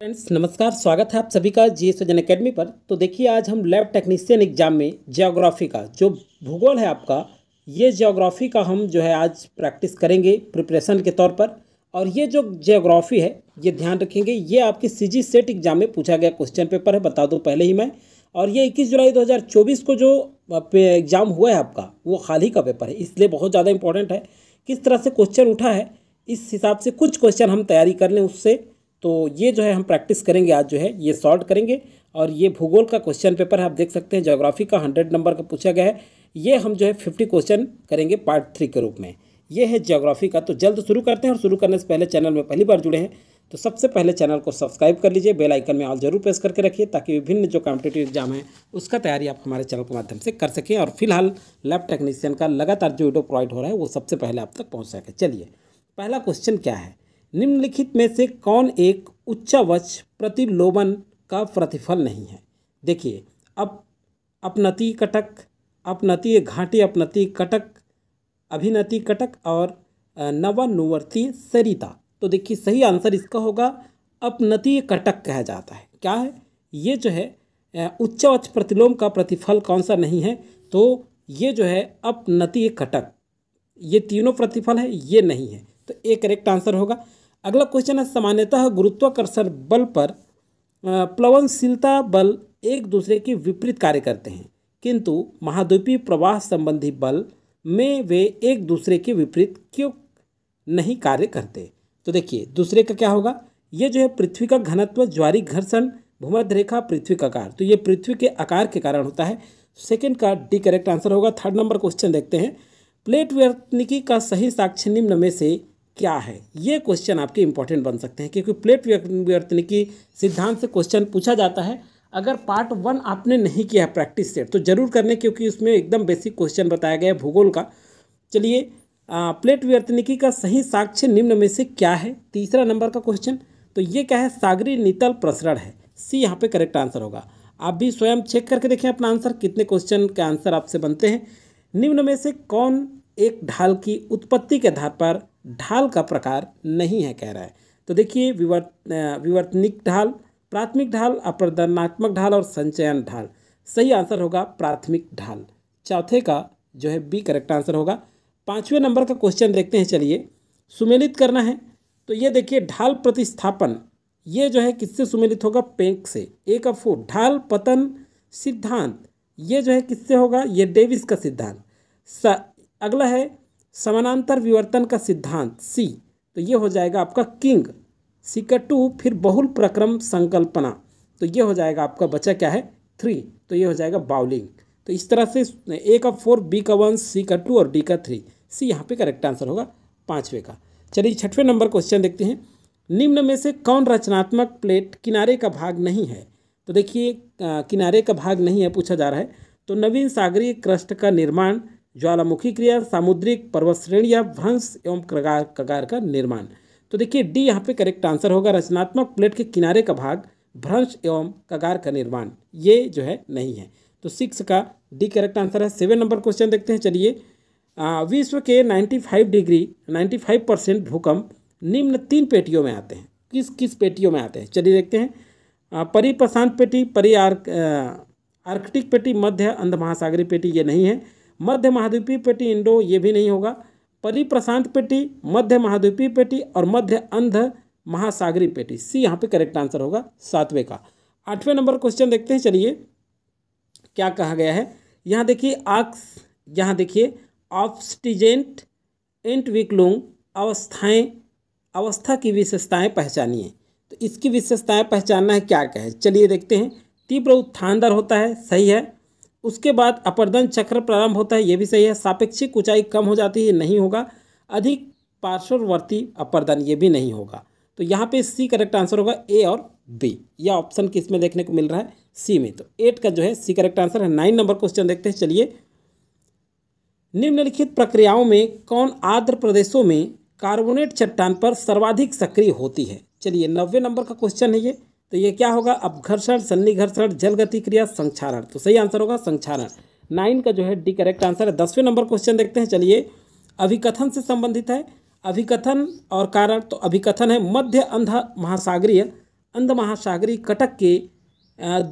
friends नमस्कार स्वागत है आप सभी का जी एस सजन अकेडमी पर तो देखिए आज हम लैब टेक्नीशियन एग्जाम में जियोग्राफी का जो भूगोल है आपका ये जियोग्राफी का हम जो है आज प्रैक्टिस करेंगे प्रिपरेशन के तौर पर और ये जो जियोग्राफी है ये ध्यान रखेंगे ये आपके सी सेट एग्जाम में पूछा गया क्वेश्चन पेपर है बता दूँ पहले ही मैं और ये इक्कीस जुलाई चौबीस को जो एग्ज़ाम हुआ है आपका वो हाल ही का पेपर है इसलिए बहुत ज़्यादा इंपॉर्टेंट है किस तरह से क्वेश्चन उठा है इस हिसाब से कुछ क्वेश्चन हम तैयारी कर लें उससे तो ये जो है हम प्रैक्टिस करेंगे आज जो है ये सॉल्व करेंगे और ये भूगोल का क्वेश्चन पेपर है आप देख सकते हैं जोग्राफी का हंड्रेड नंबर का पूछा गया है ये हम जो है फिफ्टी क्वेश्चन करेंगे पार्ट थ्री के रूप में ये है जोग्राफी का तो जल्द शुरू करते हैं और शुरू करने से पहले चैनल में पहली बार जुड़े हैं तो सबसे पहले चैनल को सब्सक्राइब कर लीजिए बेल आइकन में ऑल जरूर प्रेस करके रखिए ताकि विभिन्न जो कॉम्पिटेटिव एग्जाम है उसका तैयारी आप हमारे चैनल के माध्यम से कर सकें और फिलहाल लैब टेक्नीशियन का लगातार जो वीडियो प्रोवाइड हो रहा है वो सबसे पहले आप तक पहुँच सके चलिए पहला क्वेश्चन क्या है निम्नलिखित में से कौन एक उच्चावच प्रतिलोभन का प्रतिफल नहीं है देखिए अब अपनति कटक अपनति घाटी अपनति कटक अभिनति कटक और नवानुवर्ती सरिता तो देखिए सही आंसर इसका होगा अपनति कटक कहा जाता है क्या है ये जो है उच्चावच प्रतिलोम का प्रतिफल कौन सा नहीं है तो ये जो है अपनति कटक ये तीनों प्रतिफल है ये नहीं है तो एक करेक्ट आंसर होगा अगला क्वेश्चन है सामान्यतः गुरुत्वाकर्षण बल पर प्लवनशीलता बल एक दूसरे के विपरीत कार्य करते हैं किंतु महाद्वीपीय प्रवाह संबंधी बल में वे एक दूसरे के विपरीत क्यों नहीं कार्य करते तो देखिए दूसरे का क्या होगा ये जो है पृथ्वी का घनत्व ज्वारी घर्षण भूमध्य रेखा पृथ्वी का आकार तो ये पृथ्वी के आकार के कारण होता है सेकंड का डी करेक्ट आंसर होगा थर्ड नंबर क्वेश्चन देखते हैं प्लेट व्यर्थनिकी का सही साक्ष्य निम्न में से क्या है ये क्वेश्चन आपके इंपॉर्टेंट बन सकते हैं क्योंकि प्लेट व्यवर्तनिकी सिद्धांत से क्वेश्चन पूछा जाता है अगर पार्ट वन आपने नहीं किया है प्रैक्टिस सेट तो जरूर करने क्योंकि उसमें एकदम बेसिक क्वेश्चन बताया गया है भूगोल का चलिए प्लेट व्यर्तनिकी का सही साक्ष्य निम्न में से क्या है तीसरा नंबर का क्वेश्चन तो ये क्या है सागरी नितल प्रसरण है सी यहाँ पे करेक्ट आंसर होगा आप भी स्वयं चेक करके देखें अपना आंसर कितने क्वेश्चन के आंसर आपसे बनते हैं निम्न में से कौन एक ढाल की उत्पत्ति के आधार पर ढाल का प्रकार नहीं है कह रहा है तो देखिए विवर्त विवर्तनिक ढाल प्राथमिक ढाल अप्रदनात्मक ढाल और संचयन ढाल सही आंसर होगा प्राथमिक ढाल चौथे का जो है बी करेक्ट आंसर होगा पाँचवें नंबर का क्वेश्चन देखते हैं चलिए सुमेलित करना है तो ये देखिए ढाल प्रतिस्थापन ये जो है किससे सुमेलित होगा पेंक से एक अफ फोर ढाल पतन सिद्धांत ये जो है किससे होगा ये डेविस का सिद्धांत अगला है समानांतर विवर्तन का सिद्धांत सी तो ये हो जाएगा आपका किंग सी का टू फिर बहुल प्रक्रम संकल्पना तो ये हो जाएगा आपका बचा क्या है थ्री तो ये हो जाएगा बाउलिंग तो इस तरह से ए का फोर बी का वन सी का टू और डी का थ्री सी यहाँ पे करेक्ट आंसर होगा पाँचवें का चलिए छठवें नंबर क्वेश्चन देखते हैं निम्न में से कौन रचनात्मक प्लेट किनारे का भाग नहीं है तो देखिए किनारे का भाग नहीं है पूछा जा रहा है तो नवीन सागरीय क्रस्ट का निर्माण ज्वालामुखी क्रिया सामुद्रिक पर्वत श्रेणी या भ्रंश एवं कगार कगार का निर्माण तो देखिए डी यहाँ पे करेक्ट आंसर होगा रचनात्मक प्लेट के किनारे का भाग भ्रंश एवं कगार का निर्माण ये जो है नहीं है तो सिक्स का डी करेक्ट आंसर है सेवन नंबर क्वेश्चन देखते हैं चलिए विश्व के फाइव डिग्री फाइव परसेंट भूकंप निम्न तीन पेटियों में आते हैं किस किस पेटियों में आते हैं चलिए देखते हैं परी प्रशांत पेटी परी आर्क आर्कटिक पेटी मध्य अंध महासागरी पेटी ये नहीं है मध्य महाद्वीपीय पेटी इंडो ये भी नहीं होगा परी प्रशांत पेटी मध्य महाद्वीपीय पेटी और मध्य अंध महासागरी पेटी सी यहाँ पे करेक्ट आंसर होगा सातवें का आठवें नंबर क्वेश्चन देखते हैं चलिए क्या कहा गया है यहाँ देखिए आक्स यहाँ देखिए ऑब्स्टिजेंट एंट विकलोंग अवस्थाएँ अवस्था की विशेषताएँ पहचानिए तो इसकी विशेषताएँ पहचानना है क्या क्या है चलिए देखते हैं तीव्र उत्थान दर होता है सही है उसके बाद अपरदन चक्र प्रारंभ होता है ये भी सही है सापेक्षिक ऊंचाई कम हो जाती है नहीं होगा अधिक पार्श्ववर्ती अपरदन ये भी नहीं होगा तो यहाँ पे सी करेक्ट आंसर होगा ए और बी यह ऑप्शन किस में देखने को मिल रहा है सी में तो एट का जो है सी करेक्ट आंसर है नाइन नंबर क्वेश्चन देखते हैं चलिए निम्नलिखित प्रक्रियाओं में कौन आर्द्र प्रदेशों में कार्बोनेट चट्टान पर सर्वाधिक सक्रिय होती है चलिए नब्बे नंबर का क्वेश्चन है ये तो ये क्या होगा अपघर्षण सन्निघर्षण जल गति क्रिया संक्षारण तो सही आंसर होगा संक्षारण नाइन का जो है डी करेक्ट आंसर है दसवें नंबर क्वेश्चन देखते हैं चलिए अभिकथन से संबंधित है अभिकथन और कारण तो अभिकथन है मध्य अंध महासागरीय अंध महासागरी कटक के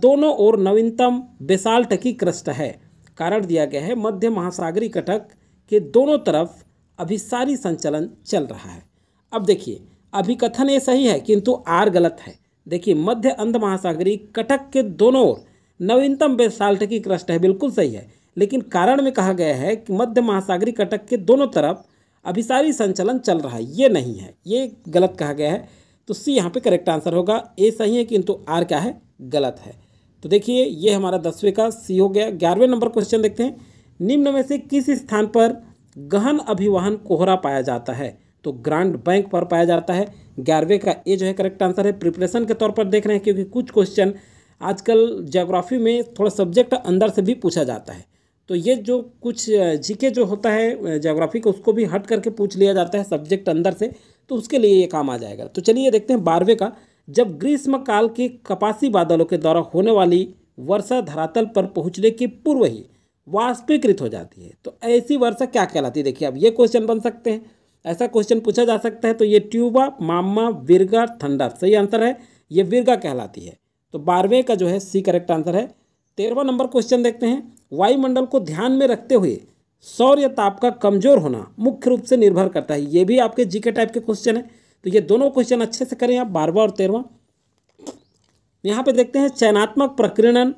दोनों ओर नवीनतम बेसाल टकी क्रस्ट है कारण दिया गया है मध्य महासागरी कटक के दोनों तरफ अभिसारी संचलन चल रहा है अब देखिए अभिकथन ये सही है किंतु आर गलत है देखिए मध्य अंध महासागरी कटक के दोनों ओर नवीनतम बेसाल्ट क्रस्ट है बिल्कुल सही है लेकिन कारण में कहा गया है कि मध्य महासागरी कटक के दोनों तरफ अभिसारी संचलन चल रहा है ये नहीं है ये गलत कहा गया है तो सी यहाँ पे करेक्ट आंसर होगा ए सही है किंतु आर क्या है गलत है तो देखिए ये हमारा दसवें का सी हो गया ग्यारहवें नंबर क्वेश्चन देखते हैं निम्न में से किस स्थान पर गहन अभिवाहन कोहरा पाया जाता है तो ग्रांड बैंक पर पाया जाता है ग्यारहवें का ए जो है करेक्ट आंसर है प्रिपरेशन के तौर पर देख रहे हैं क्योंकि कुछ क्वेश्चन आजकल जोग्राफी में थोड़ा सब्जेक्ट अंदर से भी पूछा जाता है तो ये जो कुछ जीके जो होता है जोग्राफी का उसको भी हट करके पूछ लिया जाता है सब्जेक्ट अंदर से तो उसके लिए ये काम आ जाएगा तो चलिए देखते हैं बारहवें का जब ग्रीष्म काल के कपासी बादलों के द्वारा होने वाली वर्षा धरातल पर पहुंचने के पूर्व ही वाष्पीकृत हो जाती है तो ऐसी वर्षा क्या कहलाती है देखिए अब ये क्वेश्चन बन सकते हैं ऐसा क्वेश्चन पूछा जा सकता है तो ये ट्यूबा मामा विरगा थंडर सही आंसर है ये विरगा कहलाती है तो बारहवें का जो है सी करेक्ट आंसर है तेरहवा नंबर क्वेश्चन देखते हैं वायुमंडल को ध्यान में रखते हुए सौर या ताप का कमजोर होना मुख्य रूप से निर्भर करता है ये भी आपके जीके टाइप के क्वेश्चन है तो ये दोनों क्वेश्चन अच्छे से करें आप बारहवा और तेरहवा यहाँ पे देखते हैं चयनात्मक प्रकीर्णन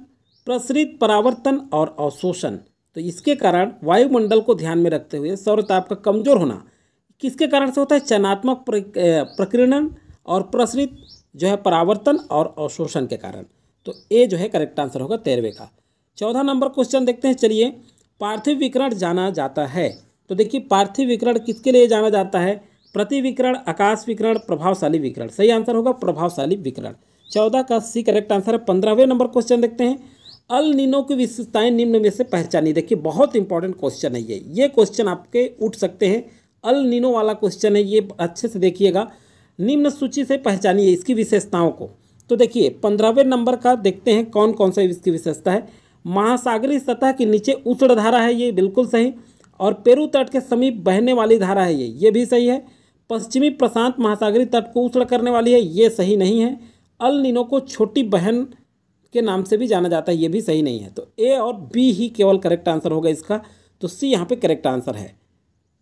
प्रसरित परावर्तन और अवशोषण तो इसके कारण वायुमंडल को ध्यान में रखते हुए सौर ताप का कमजोर होना किसके कारण से होता है चयनात्मक प्रकीर्णन और प्रसरित जो है परावर्तन और अवशोषण के कारण तो ए जो है करेक्ट आंसर होगा तेरहवें का चौदह नंबर क्वेश्चन देखते हैं चलिए पार्थिव विकरण जाना जाता है तो देखिए पार्थिव विकरण किसके लिए जाना जाता है प्रति विकरण आकाश विकरण प्रभावशाली विकरण सही आंसर होगा प्रभावशाली विकरण चौदह का सी करेक्ट आंसर है पंद्रहवें नंबर क्वेश्चन देखते हैं अल नीनो की विशेषताएं निम्न में से पहचानी देखिए बहुत इंपॉर्टेंट क्वेश्चन है ये ये क्वेश्चन आपके उठ सकते हैं अल नीनो वाला क्वेश्चन है ये अच्छे से देखिएगा निम्न सूची से पहचानिए इसकी विशेषताओं को तो देखिए पंद्रहवें नंबर का देखते हैं कौन कौन सा इसकी विशेषता है महासागरीय सतह के नीचे उष्ण धारा है ये बिल्कुल सही और पेरू तट के समीप बहने वाली धारा है ये ये भी सही है पश्चिमी प्रशांत महासागरी तट को उष्ण करने वाली है ये सही नहीं है अल नीनो को छोटी बहन के नाम से भी जाना जाता है ये भी सही नहीं है तो ए और बी ही केवल करेक्ट आंसर होगा इसका तो सी यहाँ पे करेक्ट आंसर है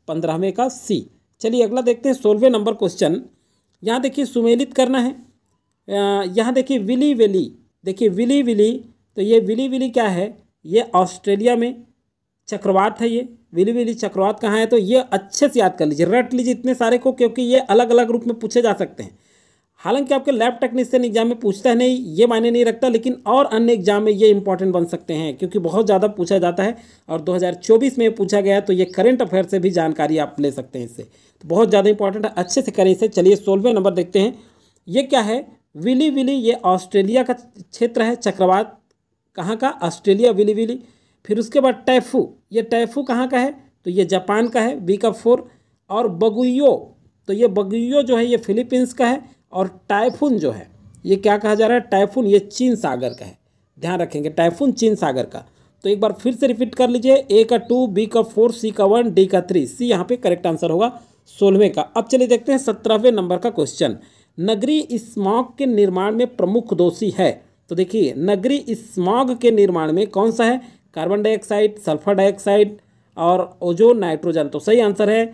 पंद्रहवें का सी चलिए अगला देखते हैं सोलहवें नंबर क्वेश्चन यहाँ देखिए सुमेलित करना है यहाँ देखिए विली विली देखिए विली विली तो ये विली विली क्या है ये ऑस्ट्रेलिया में चक्रवात है ये विली विली चक्रवात कहाँ है तो ये अच्छे से याद कर लीजिए रट लीजिए इतने सारे को क्योंकि ये अलग अलग रूप में पूछे जा सकते हैं हालांकि आपके लैब टेक्नीशियन एग्जाम में पूछता है नहीं ये मायने नहीं रखता लेकिन और अन्य एग्जाम में ये इंपॉर्टेंट बन सकते हैं क्योंकि बहुत ज़्यादा पूछा जाता है और 2024 में पूछा गया तो ये करंट अफेयर से भी जानकारी आप ले सकते हैं इससे तो बहुत ज़्यादा इंपॉर्टेंट है अच्छे से करें इसे चलिए सोलहवें नंबर देखते हैं ये क्या है विली विली ये ऑस्ट्रेलिया का क्षेत्र है चक्रवात कहाँ का ऑस्ट्रेलिया विली विली फिर उसके बाद टैफू ये टैफू कहाँ का है तो ये जापान का है बी का फोर और बगुइयो तो ये बगुइयो जो है ये फिलीपींस का है और टाइफून जो है ये क्या कहा जा रहा है टाइफून ये चीन सागर का है ध्यान रखेंगे टाइफून चीन सागर का तो एक बार फिर से रिपीट कर लीजिए ए का टू बी का फोर सी का वन डी का थ्री सी यहाँ पे करेक्ट आंसर होगा सोलहवें का अब चलिए देखते हैं सत्रहवें नंबर का क्वेश्चन नगरी स्मॉग के निर्माण में प्रमुख दोषी है तो देखिए नगरी स्मॉग के निर्माण में कौन सा है कार्बन डाइऑक्साइड सल्फर डाइऑक्साइड और ओजो नाइट्रोजन तो सही आंसर है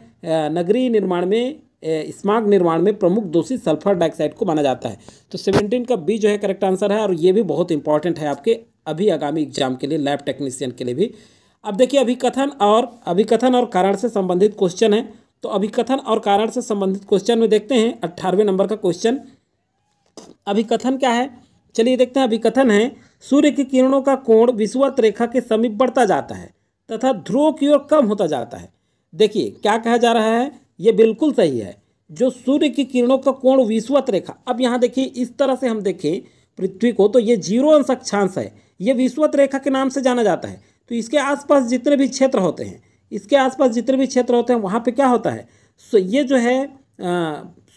नगरी निर्माण में स्मार्ग निर्माण में प्रमुख दोषी सल्फर डाइऑक्साइड को माना जाता है तो सेवेंटीन का बी जो है करेक्ट आंसर है और ये भी बहुत इंपॉर्टेंट है आपके अभी आगामी एग्जाम के लिए लैब टेक्नीशियन के लिए भी अब देखिए अभिकथन और अभिकथन और कारण से संबंधित क्वेश्चन है तो अभिकथन और कारण से संबंधित क्वेश्चन में देखते हैं अट्ठारहवें नंबर का क्वेश्चन अभिकथन क्या है चलिए देखते हैं अभिकथन है सूर्य की किरणों का कोण विश्वत रेखा के समीप बढ़ता जाता है तथा ध्रुव की ओर कम होता जाता है देखिए क्या कहा जा रहा है ये बिल्कुल सही है जो सूर्य की किरणों का कोण विश्वत रेखा अब यहाँ देखिए इस तरह से हम देखें पृथ्वी को तो ये जीरो अंश अक्षांश है ये विश्वत रेखा के नाम से जाना जाता है तो इसके आसपास जितने भी क्षेत्र होते हैं इसके आसपास जितने भी क्षेत्र होते हैं वहाँ पे क्या होता है सो ये जो है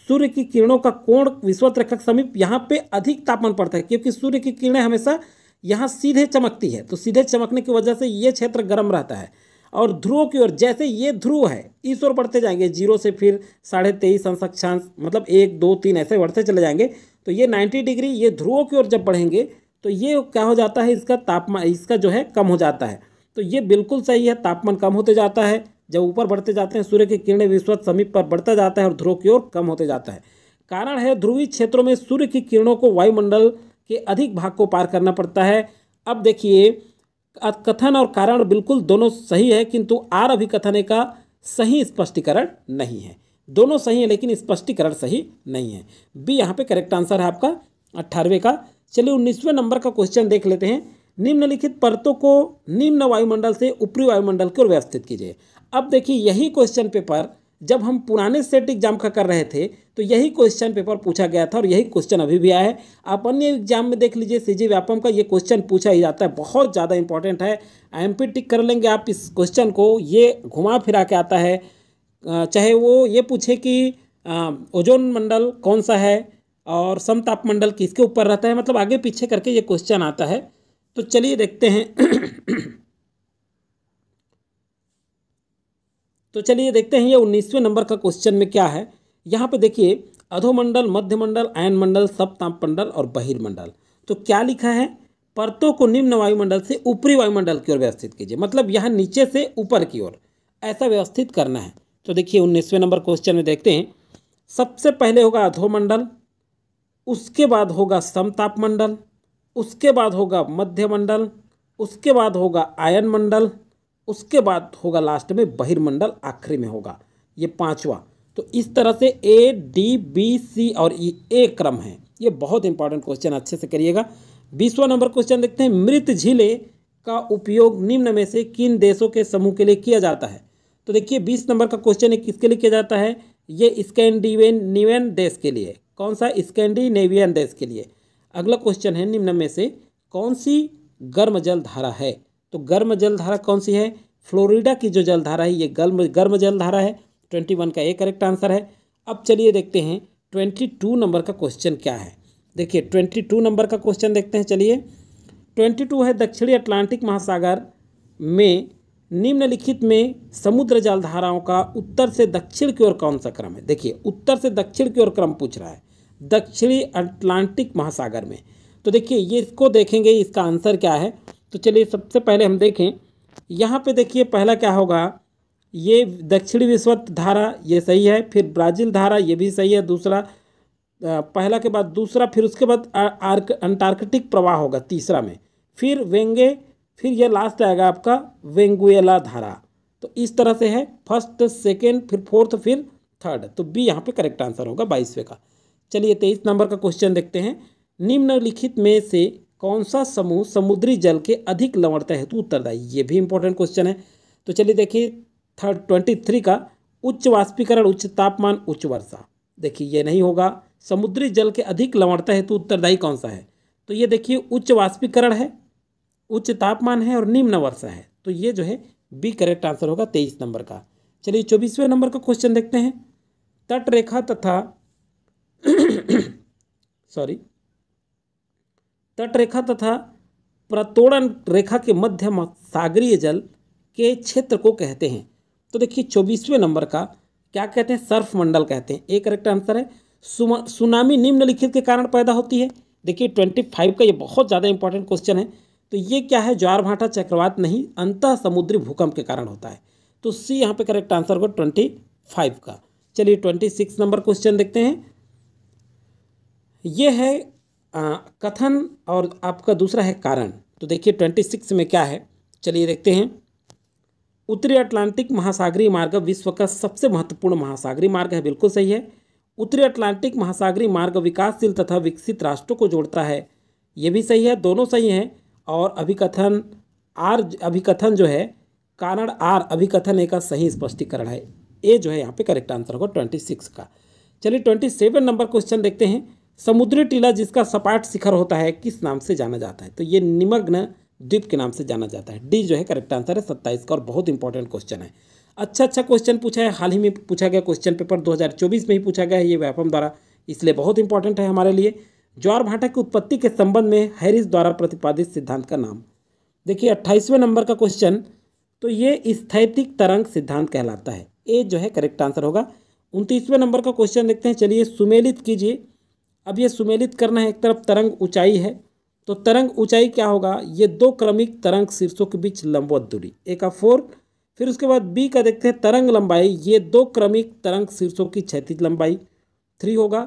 सूर्य की किरणों का कोण विश्वत रेखा के समीप यहाँ पर अधिक तापमान पड़ता है क्योंकि सूर्य की किरणें हमेशा यहाँ सीधे चमकती है तो सीधे चमकने की वजह से ये क्षेत्र गर्म रहता है और ध्रुव की ओर जैसे ये ध्रुव है इस ओर बढ़ते जाएंगे जीरो से फिर साढ़े तेईस अंश मतलब एक दो तीन ऐसे बढ़ते चले जाएंगे तो ये नाइन्टी डिग्री ये ध्रुवों की ओर जब बढ़ेंगे तो ये क्या हो जाता है इसका तापमान इसका जो है कम हो जाता है तो ये बिल्कुल सही है तापमान कम होते जाता है जब ऊपर बढ़ते जाते हैं सूर्य की किरणें विश्वत समीप पर बढ़ता जाता है और ध्रुव की ओर कम होते जाता है कारण है ध्रुवीय क्षेत्रों में सूर्य की किरणों को वायुमंडल के अधिक भाग को पार करना पड़ता है अब देखिए कथन और कारण बिल्कुल दोनों सही है किंतु आर अभिकथने का सही स्पष्टीकरण नहीं है दोनों सही है लेकिन स्पष्टीकरण सही नहीं है बी यहाँ पे करेक्ट आंसर है आपका अट्ठारहवें का चलिए उन्नीसवें नंबर का क्वेश्चन देख लेते हैं निम्नलिखित परतों को निम्न वायुमंडल से ऊपरी वायुमंडल की ओर व्यवस्थित कीजिए अब देखिए यही क्वेश्चन पेपर जब हम पुराने सेट एग्जाम का कर रहे थे तो यही क्वेश्चन पेपर पूछा गया था और यही क्वेश्चन अभी भी आया है आप अन्य एग्जाम में देख लीजिए सी व्यापम का ये क्वेश्चन पूछा ही जाता है बहुत ज़्यादा इंपॉर्टेंट है एम टिक कर लेंगे आप इस क्वेश्चन को ये घुमा फिरा के आता है चाहे वो ये पूछे कि ओजोन मंडल कौन सा है और समताप मंडल किसके ऊपर रहता है मतलब आगे पीछे करके ये क्वेश्चन आता है तो चलिए देखते हैं तो चलिए देखते हैं ये उन्नीसवें नंबर का क्वेश्चन में क्या है यहाँ पे देखिए अधोमंडल मध्यमंडल आयन मंडल सप्ताप मंडल और बहिर्मंडल तो क्या लिखा है परतों को निम्न वायुमंडल से ऊपरी वायुमंडल की ओर व्यवस्थित कीजिए मतलब यहाँ नीचे से ऊपर की ओर ऐसा व्यवस्थित करना है तो देखिए उन्नीसवें नंबर क्वेश्चन में देखते हैं सबसे पहले होगा अधोमंडल उसके बाद होगा समतापमंडल उसके बाद होगा मध्यमंडल उसके बाद होगा आयन मंडल उसके बाद होगा लास्ट में बहिर्मंडल आखिरी में होगा ये पांचवा तो इस तरह से ए डी बी सी और ई ए क्रम है ये बहुत इंपॉर्टेंट क्वेश्चन अच्छे से करिएगा बीसवा नंबर क्वेश्चन देखते हैं मृत झीले का उपयोग निम्न में से किन देशों के समूह के लिए किया जाता है तो देखिए बीस नंबर का क्वेश्चन है किसके लिए किया जाता है ये स्कैंडिनेवियन देश के लिए कौन सा स्कैंडिनेवियन देश के लिए अगला क्वेश्चन है निम्न में से कौन सी गर्म जल धारा है तो गर्म जलधारा कौन सी है फ्लोरिडा की जो जलधारा है ये गर्म गर्म जलधारा है ट्वेंटी वन का ए करेक्ट आंसर है अब चलिए देखते हैं ट्वेंटी टू नंबर का क्वेश्चन क्या है देखिए ट्वेंटी टू नंबर का क्वेश्चन देखते हैं चलिए ट्वेंटी टू है दक्षिणी अटलांटिक महासागर में निम्नलिखित में समुद्र जलधाराओं का उत्तर से दक्षिण की ओर कौन सा क्रम है देखिए उत्तर से दक्षिण की ओर क्रम पूछ रहा है दक्षिणी अटलांटिक महासागर में तो देखिए ये इसको देखेंगे इसका आंसर क्या है तो चलिए सबसे पहले हम देखें यहाँ पे देखिए पहला क्या होगा ये दक्षिणी विश्वत धारा ये सही है फिर ब्राज़ील धारा ये भी सही है दूसरा पहला के बाद दूसरा फिर उसके बाद आर्क अंटार्कटिक प्रवाह होगा तीसरा में फिर वेंगे फिर ये लास्ट आएगा आपका वेंगुएला धारा तो इस तरह से है फर्स्ट सेकेंड फिर फोर्थ फिर थर्ड तो बी यहाँ पे करेक्ट आंसर होगा बाईसवें का चलिए तेईस नंबर का क्वेश्चन देखते हैं निम्नलिखित में से कौन सा समूह समुद्री जल के अधिक लवणता हेतु उत्तरदायी ये भी इंपॉर्टेंट क्वेश्चन है तो चलिए देखिए थर्ड ट्वेंटी थ्री का उच्च वाष्पीकरण उच्च तापमान उच्च वर्षा देखिए ये नहीं होगा समुद्री जल के अधिक लवणता हेतु उत्तरदायी कौन सा है तो ये देखिए उच्च वाष्पीकरण है उच्च तापमान है और निम्न वर्षा है तो ये जो है बी करेक्ट आंसर होगा तेईस नंबर का चलिए चौबीसवें नंबर का क्वेश्चन देखते हैं तट रेखा तथा सॉरी तटरेखा तथा प्रतोड़न रेखा के मध्य सागरीय जल के क्षेत्र को कहते हैं तो देखिए चौबीसवें नंबर का क्या कहते हैं सर्फ मंडल कहते हैं एक करेक्ट आंसर है सुनामी निम्नलिखित के कारण पैदा होती है देखिए ट्वेंटी फाइव का ये बहुत ज़्यादा इंपॉर्टेंट क्वेश्चन है तो ये क्या है ज्वार भाटा चक्रवात नहीं अंतः समुद्री भूकंप के कारण होता है तो सी यहाँ पे करेक्ट आंसर होगा ट्वेंटी फाइव का चलिए ट्वेंटी सिक्स नंबर क्वेश्चन देखते हैं ये है आ, कथन और आपका दूसरा है कारण तो देखिए ट्वेंटी सिक्स में क्या है चलिए देखते हैं उत्तरी अटलांटिक महासागरीय मार्ग विश्व का सबसे महत्वपूर्ण महासागरीय मार्ग है बिल्कुल सही है उत्तरी अटलांटिक महासागरीय मार्ग विकासशील तथा विकसित राष्ट्रों को जोड़ता है ये भी सही है दोनों सही हैं और अभिकथन आर अभिकथन जो है कारण आर अभिकथन एक का सही स्पष्टीकरण है ए जो है यहाँ पे करेक्ट आंसर होगा ट्वेंटी सिक्स का चलिए ट्वेंटी सेवन नंबर क्वेश्चन देखते हैं समुद्री टीला जिसका सपाट शिखर होता है किस नाम से जाना जाता है तो ये निमग्न द्वीप के नाम से जाना जाता है डी जो है करेक्ट आंसर है सत्ताईस का और बहुत इंपॉर्टेंट क्वेश्चन है अच्छा अच्छा क्वेश्चन पूछा है हाल ही में पूछा गया क्वेश्चन पेपर 2024 में ही पूछा गया है ये व्यापम द्वारा इसलिए बहुत इंपॉर्टेंट है हमारे लिए ज्वार भाटा की उत्पत्ति के संबंध में हैरिस द्वारा प्रतिपादित सिद्धांत का नाम देखिए अट्ठाईसवें नंबर का क्वेश्चन तो ये स्थैतिक तरंग सिद्धांत कहलाता है ए जो है करेक्ट आंसर होगा उनतीसवें नंबर का क्वेश्चन देखते हैं चलिए सुमेलित कीजिए अब ये सुमेलित करना है एक तरफ तरंग ऊंचाई है तो तरंग ऊंचाई क्या होगा ये दो क्रमिक तरंग शीर्षों के बीच लंबवत दूरी ए का फोर फिर उसके बाद बी का देखते हैं तरंग लंबाई ये दो क्रमिक तरंग शीर्षों की क्षैतिज लंबाई थ्री होगा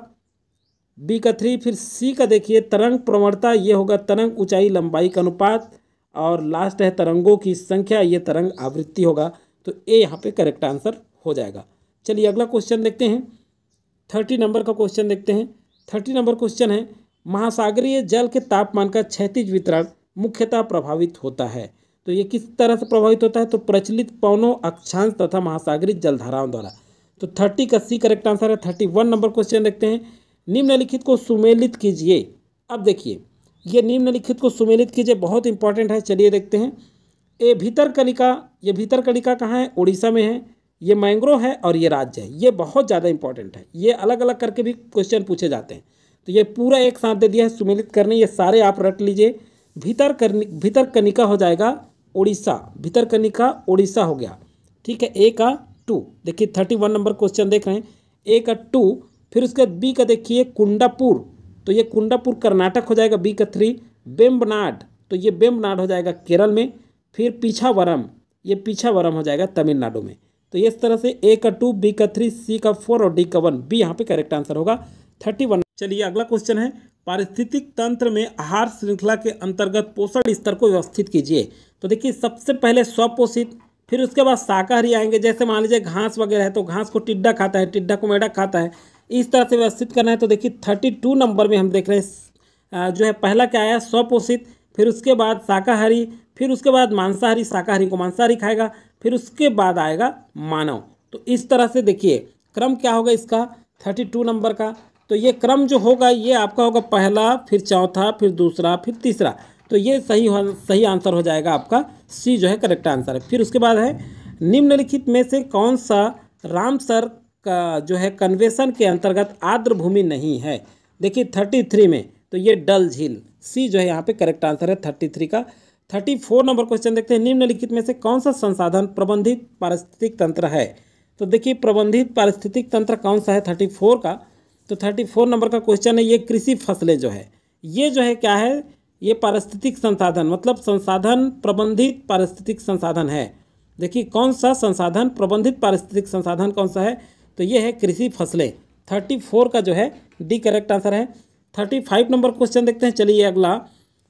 बी का थ्री फिर सी का देखिए तरंग प्रवणता ये होगा तरंग ऊंचाई लंबाई का अनुपात और लास्ट है तरंगों की संख्या ये तरंग आवृत्ति होगा तो ए यहाँ पे करेक्ट आंसर हो जाएगा चलिए अगला क्वेश्चन देखते हैं थर्टी नंबर का क्वेश्चन देखते हैं थर्टी नंबर क्वेश्चन है महासागरीय जल के तापमान का क्षतिज वितरण मुख्यतः प्रभावित होता है तो ये किस तरह से प्रभावित होता है तो प्रचलित पवनों अक्षांश तथा महासागरीय जलधाराओं द्वारा तो थर्टी का सी करेक्ट आंसर है थर्टी वन नंबर क्वेश्चन देखते हैं निम्नलिखित को सुमेलित कीजिए अब देखिए ये निम्नलिखित को सुमेलित कीजिए बहुत इंपॉर्टेंट है चलिए देखते हैं ए भीतर कणिका ये भीतर कणिका कहाँ है उड़ीसा में है ये मैंग्रोव है और ये राज्य है ये बहुत ज़्यादा इंपॉर्टेंट है ये अलग अलग करके भी क्वेश्चन पूछे जाते हैं तो ये पूरा एक साथ दे दिया है सुमिलित करने ये सारे आप रट लीजिए भीतर करनी भीतर कनिका हो जाएगा उड़ीसा भीतर कनिका उड़ीसा हो गया ठीक है ए का टू देखिए थर्टी वन नंबर क्वेश्चन देख रहे हैं ए का टू फिर उसके बाद बी का देखिए कुंडापुर तो ये कुंडापुर कर्नाटक हो जाएगा बी का थ्री बेम्बनाड तो ये बेम्बनाड हो जाएगा केरल में फिर पीछावरम ये पीछावरम हो जाएगा तमिलनाडु में तो इस तरह से ए का टू बी का थ्री सी का फोर और डी का वन बी यहाँ पे करेक्ट आंसर होगा थर्टी वन चलिए अगला क्वेश्चन है पारिस्थितिक तंत्र में आहार श्रृंखला के अंतर्गत पोषण स्तर को व्यवस्थित कीजिए तो देखिए सबसे पहले स्वपोषित फिर उसके बाद शाकाहारी आएंगे जैसे मान लीजिए घास वगैरह है तो घास को टिड्डा खाता है टिड्डा को मेढक खाता है इस तरह से व्यवस्थित करना है तो देखिए थर्टी टू नंबर में हम देख रहे हैं जो है पहला क्या आया स्वपोषित फिर उसके बाद शाकाहारी फिर उसके बाद मांसाहारी शाकाहारी को मांसाहारी खाएगा फिर उसके बाद आएगा मानव तो इस तरह से देखिए क्रम क्या होगा इसका थर्टी टू नंबर का तो ये क्रम जो होगा ये आपका होगा पहला फिर चौथा फिर दूसरा फिर तीसरा तो ये सही सही आंसर हो जाएगा आपका सी जो है करेक्ट आंसर है फिर उसके बाद है निम्नलिखित में से कौन सा राम सर का जो है कन्वेशन के अंतर्गत आर्द्र भूमि नहीं है देखिए थर्टी थ्री में तो ये डल झील सी जो है यहाँ पे करेक्ट आंसर है थर्टी थ्री का थर्टी फोर नंबर क्वेश्चन देखते हैं निम्नलिखित में से कौन सा संसाधन प्रबंधित पारिस्थितिक तंत्र है तो देखिए प्रबंधित पारिस्थितिक तंत्र कौन सा है थर्टी फोर का तो थर्टी फोर नंबर का क्वेश्चन है ये कृषि फसलें जो है ये जो है क्या है ये पारिस्थितिक संसाधन मतलब संसाधन प्रबंधित पारिस्थितिक संसाधन है देखिए कौन सा संसाधन प्रबंधित पारिस्थितिक संसाधन कौन सा है तो ये है कृषि फसलें थर्टी फोर का जो है डी करेक्ट आंसर है थर्टी फाइव नंबर क्वेश्चन देखते हैं चलिए अगला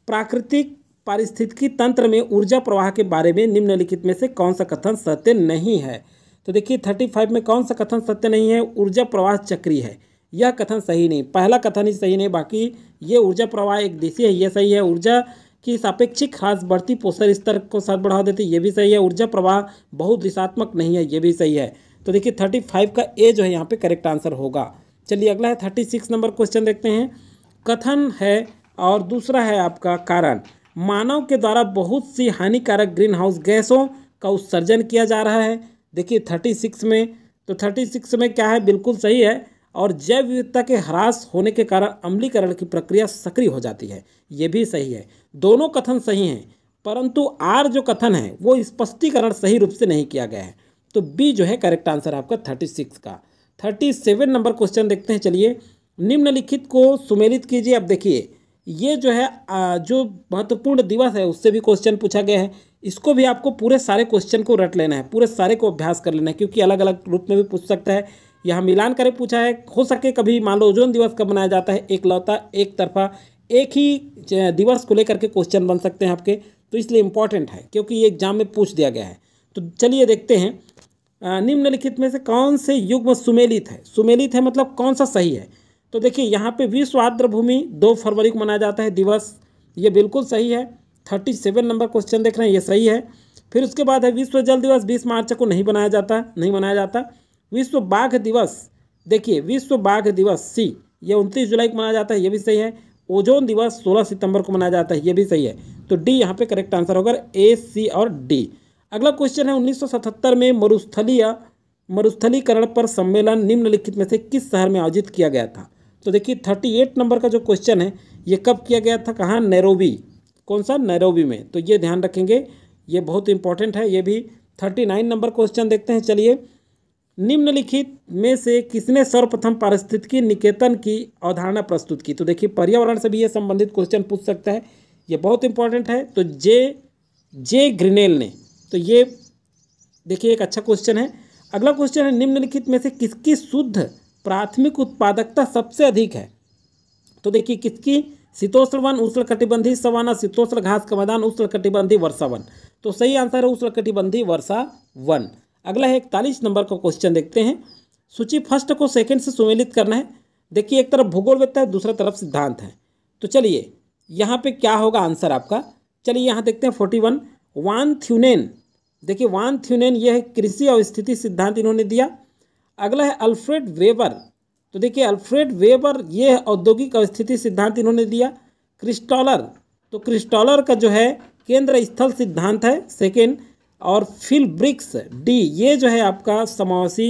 प्राकृतिक पारिस्थितिकी तंत्र में ऊर्जा प्रवाह के बारे में निम्नलिखित में से कौन सा कथन सत्य नहीं है तो देखिए थर्टी फाइव में कौन सा कथन सत्य नहीं है ऊर्जा प्रवाह चक्री है यह कथन सही नहीं पहला कथन ही सही नहीं बाकी ये ऊर्जा प्रवाह एक देशी है यह सही है ऊर्जा की सापेक्षिक खास बढ़ती पोषण स्तर को साथ बढ़ावा देती है ये भी सही है ऊर्जा प्रवाह बहुत दिशात्मक नहीं है ये भी सही है तो देखिए थर्टी फाइव का ए जो है यहाँ पे करेक्ट आंसर होगा चलिए अगला है थर्टी सिक्स नंबर क्वेश्चन देखते हैं कथन है और दूसरा है आपका कारण मानव के द्वारा बहुत सी हानिकारक ग्रीन हाउस गैसों का उत्सर्जन किया जा रहा है देखिए थर्टी सिक्स में तो थर्टी सिक्स में क्या है बिल्कुल सही है और जैव विविधता के ह्रास होने के कारण अम्लीकरण की प्रक्रिया सक्रिय हो जाती है ये भी सही है दोनों कथन सही हैं परंतु आर जो कथन है वो स्पष्टीकरण सही रूप से नहीं किया गया है तो बी जो है करेक्ट आंसर आपका थर्टी सिक्स का थर्टी सेवन नंबर क्वेश्चन देखते हैं चलिए निम्नलिखित को सुमेलित कीजिए अब देखिए ये जो है जो महत्वपूर्ण दिवस है उससे भी क्वेश्चन पूछा गया है इसको भी आपको पूरे सारे क्वेश्चन को रट लेना है पूरे सारे को अभ्यास कर लेना है क्योंकि अलग अलग रूप में भी पूछ सकता है यहाँ मिलान करें पूछा है हो सके कभी मान लो ओजोन दिवस कब मनाया जाता है एक लौता एक तरफा एक ही दिवस को लेकर के क्वेश्चन बन सकते हैं आपके तो इसलिए इम्पॉर्टेंट है क्योंकि ये एग्जाम में पूछ दिया गया है तो चलिए देखते हैं निम्नलिखित में से कौन से युग्म सुमेलित है सुमेलित है मतलब कौन सा सही है तो देखिए यहाँ पे विश्व आर्द्र भूमि दो फरवरी को मनाया जाता है दिवस ये बिल्कुल सही है थर्टी सेवन नंबर क्वेश्चन देख रहे हैं ये सही है फिर उसके बाद है विश्व जल दिवस बीस मार्च को नहीं मनाया जाता नहीं मनाया जाता विश्व बाघ दिवस देखिए विश्व बाघ दिवस सी ये उनतीस जुलाई को मनाया जाता है ये भी सही है ओजोन दिवस सोलह सितंबर को मनाया जाता है ये भी सही है तो डी यहाँ पर करेक्ट आंसर होगा ए सी और डी अगला क्वेश्चन है उन्नीस में मरुस्थलीय मरुस्थलीकरण पर सम्मेलन निम्नलिखित में से किस शहर में आयोजित किया गया था तो देखिए थर्टी एट नंबर का जो क्वेश्चन है ये कब किया गया था कहाँ नैरोबी कौन सा नैरोबी में तो ये ध्यान रखेंगे ये बहुत इंपॉर्टेंट है ये भी थर्टी नाइन नंबर क्वेश्चन देखते हैं चलिए निम्नलिखित में से किसने सर्वप्रथम पारिस्थितिकी निकेतन की अवधारणा प्रस्तुत की तो देखिए पर्यावरण से भी ये संबंधित क्वेश्चन पूछ सकता है ये बहुत इंपॉर्टेंट है तो जे जे ग्रिनेल ने तो ये देखिए एक अच्छा क्वेश्चन है अगला क्वेश्चन है निम्नलिखित में से किसकी शुद्ध प्राथमिक उत्पादकता सबसे अधिक है तो देखिए किसकी शीतोष्ण वन उष्ण कटिबंधी सवाना शीतोष्ण घास का मैदान उष्ण कटिबंधी वर्षा वन तो सही आंसर है उष्ण कटिबंधी वर्षा वन अगला है इकतालीस नंबर का क्वेश्चन देखते हैं सूची फर्स्ट को सेकंड से सुमेलित करना है देखिए एक तरफ भूगोल है दूसरा तरफ सिद्धांत है तो चलिए यहाँ पे क्या होगा आंसर आपका चलिए यहाँ देखते हैं फोर्टी वन वान थ्यूनेन देखिए वान थ्यूनेन यह कृषि और स्थिति सिद्धांत इन्होंने दिया अगला है अल्फ्रेड वेबर तो देखिए अल्फ्रेड वेबर ये औद्योगिक अवस्थिति सिद्धांत इन्होंने दिया क्रिस्टॉलर तो क्रिस्टॉलर का जो है केंद्र स्थल सिद्धांत है सेकेंड और फिल ब्रिक्स डी ये जो है आपका समावेशी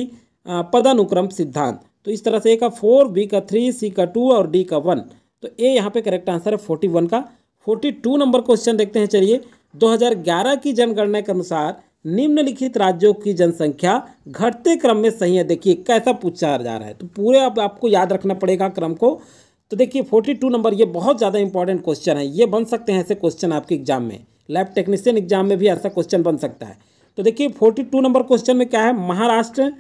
पदानुक्रम सिद्धांत तो इस तरह से ए का फोर बी का थ्री सी का टू और डी का वन तो ए यहाँ पे करेक्ट आंसर है फोर्टी वन का फोर्टी टू नंबर क्वेश्चन देखते हैं चलिए 2011 की जनगणना के अनुसार निम्नलिखित राज्यों की जनसंख्या घटते क्रम में सही है देखिए कैसा पूछा जा रहा है तो पूरे आप, आपको याद रखना पड़ेगा क्रम को तो देखिए फोर्टी टू नंबर ये बहुत ज़्यादा इंपॉर्टेंट क्वेश्चन है ये बन सकते हैं ऐसे क्वेश्चन आपके एग्जाम में लैब टेक्नीशियन एग्जाम में भी ऐसा क्वेश्चन बन सकता है तो देखिए फोर्टी टू नंबर क्वेश्चन में क्या है महाराष्ट्र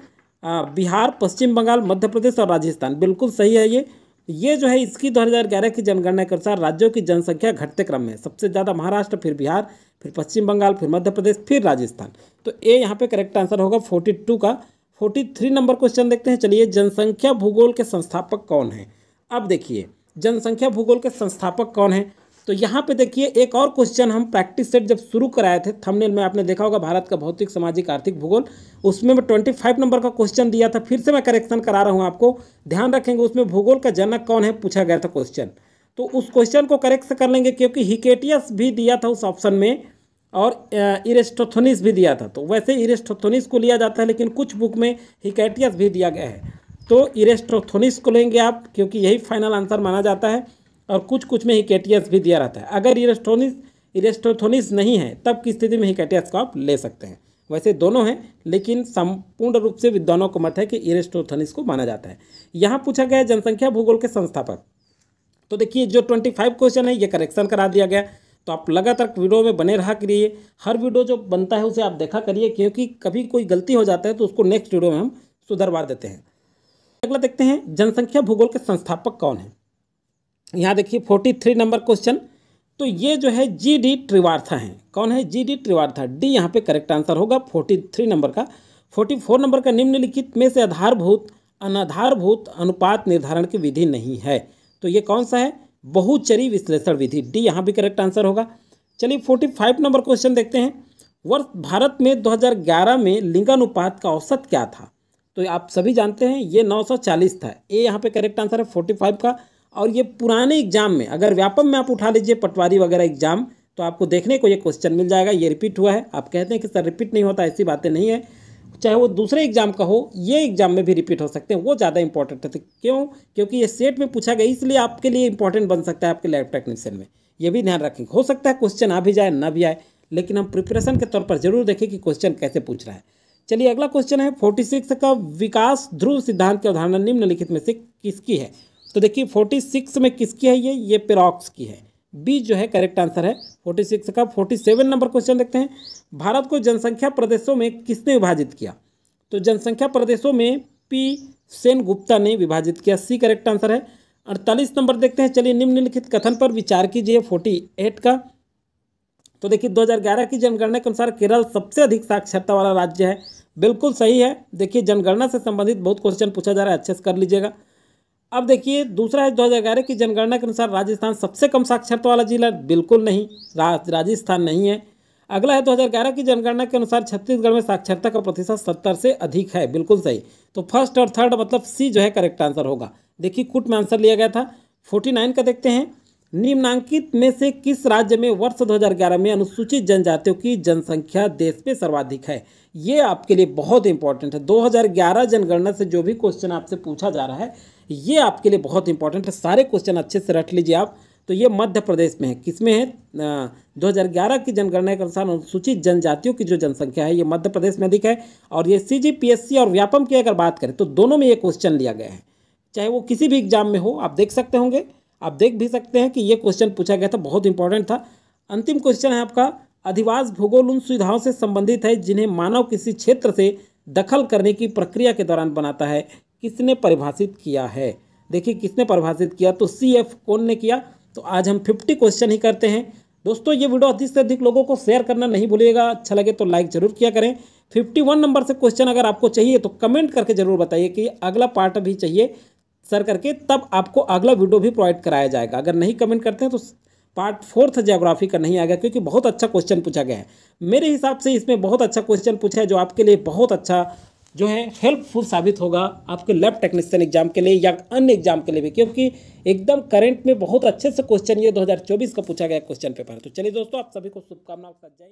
बिहार पश्चिम बंगाल मध्य प्रदेश और राजस्थान बिल्कुल सही है ये ये जो है इसकी ग्यारह की जनगणना के अनुसार राज्यों की जनसंख्या घटते क्रम में सबसे ज़्यादा महाराष्ट्र फिर बिहार फिर पश्चिम बंगाल फिर मध्य प्रदेश फिर राजस्थान तो ए यहाँ पे करेक्ट आंसर होगा फोर्टी टू का फोर्टी थ्री नंबर क्वेश्चन देखते हैं चलिए जनसंख्या भूगोल के संस्थापक कौन है अब देखिए जनसंख्या भूगोल के संस्थापक कौन है तो यहाँ पे देखिए एक और क्वेश्चन हम प्रैक्टिस सेट जब शुरू कराए थे थंबनेल में आपने देखा होगा भारत का भौतिक सामाजिक आर्थिक भूगोल उसमें मैं ट्वेंटी फाइव नंबर का क्वेश्चन दिया था फिर से मैं करेक्शन करा रहा हूँ आपको ध्यान रखेंगे उसमें भूगोल का जनक कौन है पूछा गया था क्वेश्चन तो उस क्वेश्चन को करेक्ट कर लेंगे क्योंकि हिकेटियस भी दिया था उस ऑप्शन में और इरेस्टोथोनिस भी दिया था तो वैसे इरेस्टोथोनिस को लिया जाता है लेकिन कुछ बुक में हिकेटियस भी दिया गया है तो इरेस्ट्रोथोनिस को लेंगे आप क्योंकि यही फाइनल आंसर माना जाता है और कुछ कुछ में हिकेटियस भी दिया रहता है अगर इरेस्टोनिस इरेस्टोथोनिस नहीं है तब की स्थिति में हिकेटियस को आप ले सकते हैं वैसे दोनों हैं लेकिन संपूर्ण रूप से विद्वानों को मत है कि इरेस्टोथोनिस को माना जाता है यहाँ पूछा गया जनसंख्या भूगोल के संस्थापक तो देखिए जो ट्वेंटी फाइव क्वेश्चन है ये करेक्शन करा दिया गया तो आप लगातार वीडियो में बने रहा करिए हर वीडियो जो बनता है उसे आप देखा करिए क्योंकि कभी कोई गलती हो जाता है तो उसको नेक्स्ट वीडियो में हम सुधरवा देते हैं अगला देखते हैं जनसंख्या भूगोल के संस्थापक कौन है यहाँ देखिए फोर्टी थ्री नंबर क्वेश्चन तो ये जो है जी डी त्रिवार्था है कौन है जी डी त्रिवार्था डी यहाँ पे करेक्ट आंसर होगा फोर्टी थ्री नंबर का फोर्टी फोर नंबर का निम्नलिखित में से आधारभूत अनाधारभूत अनुपात निर्धारण की विधि नहीं है तो ये कौन सा है बहुचरी विश्लेषण विधि डी यहाँ भी करेक्ट आंसर होगा चलिए फोर्टी फाइव नंबर क्वेश्चन देखते हैं वर्ष भारत में 2011 में लिंगानुपात का औसत क्या था तो आप सभी जानते हैं ये 940 था ए यहाँ पे करेक्ट आंसर है फोर्टी फाइव का और ये पुराने एग्जाम में अगर व्यापम में आप उठा लीजिए पटवारी वगैरह एग्जाम तो आपको देखने को ये क्वेश्चन मिल जाएगा ये रिपीट हुआ है आप कहते हैं कि सर रिपीट नहीं होता ऐसी बातें नहीं है चाहे वो दूसरे एग्जाम का हो ये एग्जाम में भी रिपीट हो सकते हैं वो ज़्यादा इंपॉर्टेंट है तो क्यों क्योंकि ये सेट में पूछा गया इसलिए आपके लिए इंपॉर्टेंट बन सकता है आपके लाइफ टेक्निशियन में ये भी ध्यान रखें हो सकता है क्वेश्चन आ भी जाए ना भी आए लेकिन हम प्रिपरेशन के तौर पर जरूर देखें कि क्वेश्चन कैसे पूछ रहा है चलिए अगला क्वेश्चन है फोर्टी सिक्स का विकास ध्रुव सिद्धांत की अवधारणा निम्नलिखित में से किसकी है तो देखिए फोर्टी सिक्स में किसकी है ये ये पेरॉक्स की है बी जो है करेक्ट आंसर है फोर्टी सिक्स का फोर्टी सेवन नंबर क्वेश्चन देखते हैं भारत को जनसंख्या प्रदेशों में किसने विभाजित किया तो जनसंख्या प्रदेशों में पी सेन गुप्ता ने विभाजित किया सी करेक्ट आंसर है अड़तालीस नंबर देखते हैं चलिए निम्नलिखित कथन पर विचार कीजिए फोर्टी एट का तो देखिए 2011 की जनगणना के अनुसार केरल सबसे अधिक साक्षरता वाला राज्य है बिल्कुल सही है देखिए जनगणना से संबंधित बहुत क्वेश्चन पूछा जा रहा है अच्छे से कर लीजिएगा अब देखिए दूसरा है दो हज़ार ग्यारह की जनगणना के अनुसार राजस्थान सबसे कम साक्षरता वाला जिला बिल्कुल नहीं राजस्थान नहीं है अगला है 2011 की जनगणना के अनुसार छत्तीसगढ़ में साक्षरता का प्रतिशत सत्तर से अधिक है बिल्कुल सही तो फर्स्ट और थर्ड मतलब सी जो है करेक्ट आंसर होगा देखिए कुट में आंसर लिया गया था फोर्टी नाइन का देखते हैं निम्नांकित में से किस राज्य में वर्ष 2011 में अनुसूचित जनजातियों की जनसंख्या देश में सर्वाधिक है ये आपके लिए बहुत इंपॉर्टेंट है ग्यारह जनगणना से जो भी क्वेश्चन आपसे पूछा जा रहा है ये आपके लिए बहुत इंपॉर्टेंट है सारे क्वेश्चन अच्छे से रख लीजिए आप तो ये मध्य प्रदेश में है किसमें है दो हज़ार ग्यारह की जनगणना के अनुसार अनुसूचित जनजातियों की जो जनसंख्या है ये मध्य प्रदेश में अधिक है और ये सी जी पी एस सी और व्यापम की अगर बात करें तो दोनों में ये क्वेश्चन लिया गया है चाहे वो किसी भी एग्जाम में हो आप देख सकते होंगे आप देख भी सकते हैं कि ये क्वेश्चन पूछा गया था बहुत इंपॉर्टेंट था अंतिम क्वेश्चन है आपका अधिवास भूगोल उन सुविधाओं से संबंधित है जिन्हें मानव किसी क्षेत्र से दखल करने की प्रक्रिया के दौरान बनाता है किसने परिभाषित किया है देखिए किसने परिभाषित किया तो सी एफ कौन ने किया तो आज हम फिफ्टी क्वेश्चन ही करते हैं दोस्तों ये वीडियो अधिक से अधिक लोगों को शेयर करना नहीं भूलिएगा अच्छा लगे तो लाइक जरूर किया करें फिफ्टी वन नंबर से क्वेश्चन अगर आपको चाहिए तो कमेंट करके जरूर बताइए कि अगला पार्ट भी चाहिए सर करके तब आपको अगला वीडियो भी प्रोवाइड कराया जाएगा अगर नहीं कमेंट करते हैं तो पार्ट फोर्थ जियोग्राफी का नहीं आएगा क्योंकि बहुत अच्छा क्वेश्चन पूछा गया है मेरे हिसाब से इसमें बहुत अच्छा क्वेश्चन पूछा है जो आपके लिए बहुत अच्छा जो है हेल्पफुल साबित होगा आपके लैब टेक्नीशियन एग्जाम के लिए या अन्य एग्जाम के लिए भी क्योंकि एकदम करंट में बहुत अच्छे से क्वेश्चन ये 2024 का पूछा गया क्वेश्चन पेपर तो चलिए दोस्तों आप सभी को शुभकामनाओं के साथ